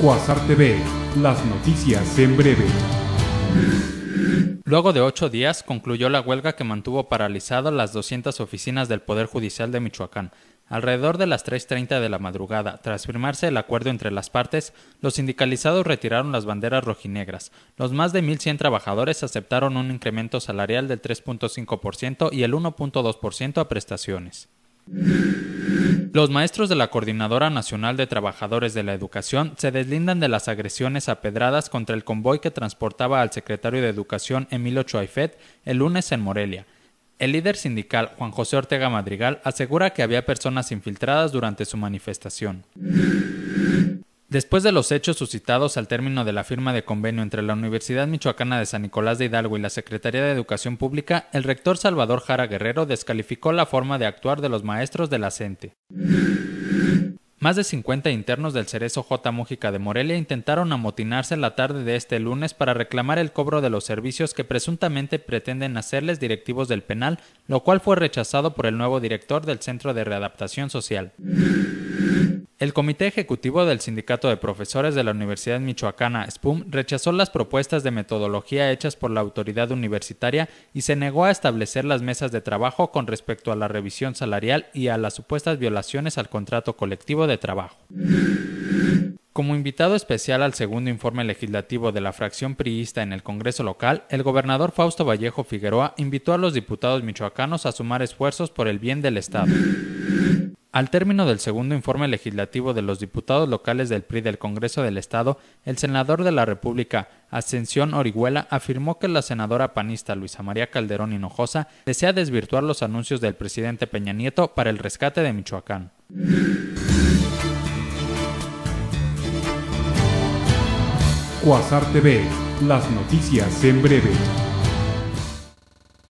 Cuasar TV, las noticias en breve. Luego de ocho días concluyó la huelga que mantuvo paralizadas las 200 oficinas del Poder Judicial de Michoacán. Alrededor de las 3.30 de la madrugada, tras firmarse el acuerdo entre las partes, los sindicalizados retiraron las banderas rojinegras. Los más de 1.100 trabajadores aceptaron un incremento salarial del 3.5% y el 1.2% a prestaciones. Los maestros de la Coordinadora Nacional de Trabajadores de la Educación se deslindan de las agresiones apedradas contra el convoy que transportaba al secretario de Educación Emilio Choaifet el lunes en Morelia. El líder sindical Juan José Ortega Madrigal asegura que había personas infiltradas durante su manifestación. Después de los hechos suscitados al término de la firma de convenio entre la Universidad Michoacana de San Nicolás de Hidalgo y la Secretaría de Educación Pública, el rector Salvador Jara Guerrero descalificó la forma de actuar de los maestros de la CENTE. Más de 50 internos del Cerezo J. Mújica de Morelia intentaron amotinarse la tarde de este lunes para reclamar el cobro de los servicios que presuntamente pretenden hacerles directivos del penal, lo cual fue rechazado por el nuevo director del Centro de Readaptación Social. El Comité Ejecutivo del Sindicato de Profesores de la Universidad Michoacana, SPUM, rechazó las propuestas de metodología hechas por la autoridad universitaria y se negó a establecer las mesas de trabajo con respecto a la revisión salarial y a las supuestas violaciones al contrato colectivo de trabajo. Como invitado especial al segundo informe legislativo de la fracción priista en el Congreso local, el gobernador Fausto Vallejo Figueroa invitó a los diputados michoacanos a sumar esfuerzos por el bien del Estado. Al término del segundo informe legislativo de los diputados locales del PRI del Congreso del Estado, el senador de la República, Ascensión Orihuela, afirmó que la senadora panista Luisa María Calderón Hinojosa desea desvirtuar los anuncios del presidente Peña Nieto para el rescate de Michoacán. las noticias en breve.